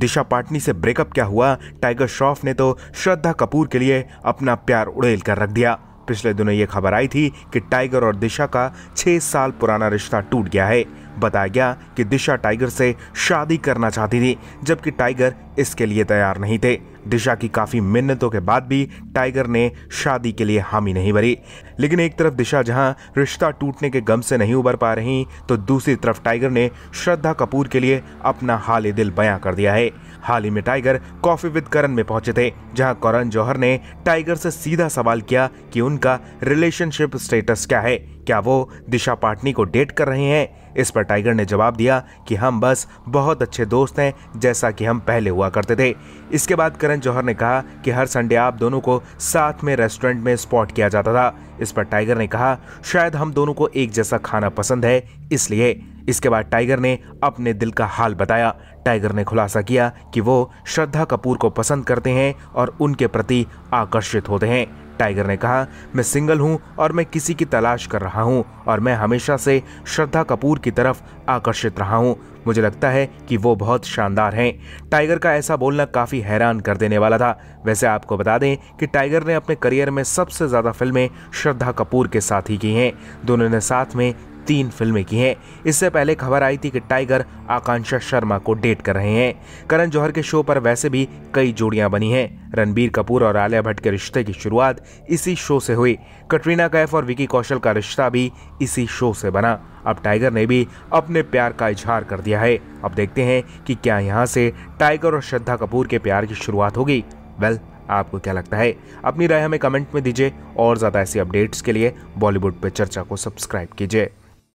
दिशा पाटनी से ब्रेकअप क्या हुआ टाइगर श्रॉफ ने तो श्रद्धा कपूर के लिए अपना प्यार उड़ेल कर रख दिया पिछले दिनों ये खबर आई थी कि टाइगर और दिशा का छह साल पुराना रिश्ता टूट गया है बताया गया कि दिशा टाइगर से शादी करना चाहती थी जबकि टाइगर इसके लिए तैयार नहीं थे दिशा की काफी मिन्नतों के बाद भी टाइगर ने शादी के लिए हामी नहीं भरी लेकिन एक तरफ दिशा जहां रिश्ता टूटने के गम से नहीं उबर पा रही तो दूसरी तरफ टाइगर ने श्रद्धा कपूर के लिए अपना हाल दिल बयां कर दिया है हाल ही में टाइगर कॉफी विद करण में पहुंचे थे जहां करण जौहर ने टाइगर से सीधा सवाल किया कि उनका रिलेशनशिप स्टेटस क्या है क्या वो दिशा पाटनी को डेट कर रहे हैं इस पर टाइगर ने जवाब दिया कि हम बस बहुत अच्छे दोस्त हैं जैसा कि हम पहले हुआ करते थे इसके बाद करण जौहर ने कहा कि हर संडे आप दोनों को साथ में रेस्टोरेंट में स्पॉट किया जाता था इस पर टाइगर ने कहा शायद हम दोनों को एक जैसा खाना पसंद है इसलिए इसके बाद टाइगर ने अपने दिल का हाल बताया टाइगर ने खुलासा किया कि वो श्रद्धा कपूर को पसंद करते हैं और उनके प्रति आकर्षित होते हैं टाइगर ने कहा मैं सिंगल हूं और मैं किसी की तलाश कर रहा हूं और मैं हमेशा से श्रद्धा कपूर की तरफ आकर्षित रहा हूं मुझे लगता है कि वो बहुत शानदार हैं टाइगर का ऐसा बोलना काफ़ी हैरान कर देने वाला था वैसे आपको बता दें कि टाइगर ने अपने करियर में सबसे ज़्यादा फिल्में श्रद्धा कपूर के साथ ही की हैं दोनों ने साथ में तीन फिल्में की हैं इससे पहले खबर आई थी कि टाइगर आकांक्षा शर्मा को डेट कर रहे हैं करण जौहर के शो पर वैसे भी कई जोड़ियां बनी हैं रणबीर कपूर और आलिया भट्ट के रिश्ते की शुरुआत इसी शो से हुई कटरीना कैफ और विकी कौशल का रिश्ता भी इसी शो से बना अब टाइगर ने भी अपने प्यार का इजहार कर दिया है अब देखते हैं कि क्या यहाँ से टाइगर और श्रद्धा कपूर के प्यार की शुरुआत होगी वेल आपको क्या लगता है अपनी राय हमें कमेंट में दीजिए और ज़्यादा ऐसी अपडेट्स के लिए बॉलीवुड पे चर्चा को सब्सक्राइब कीजिए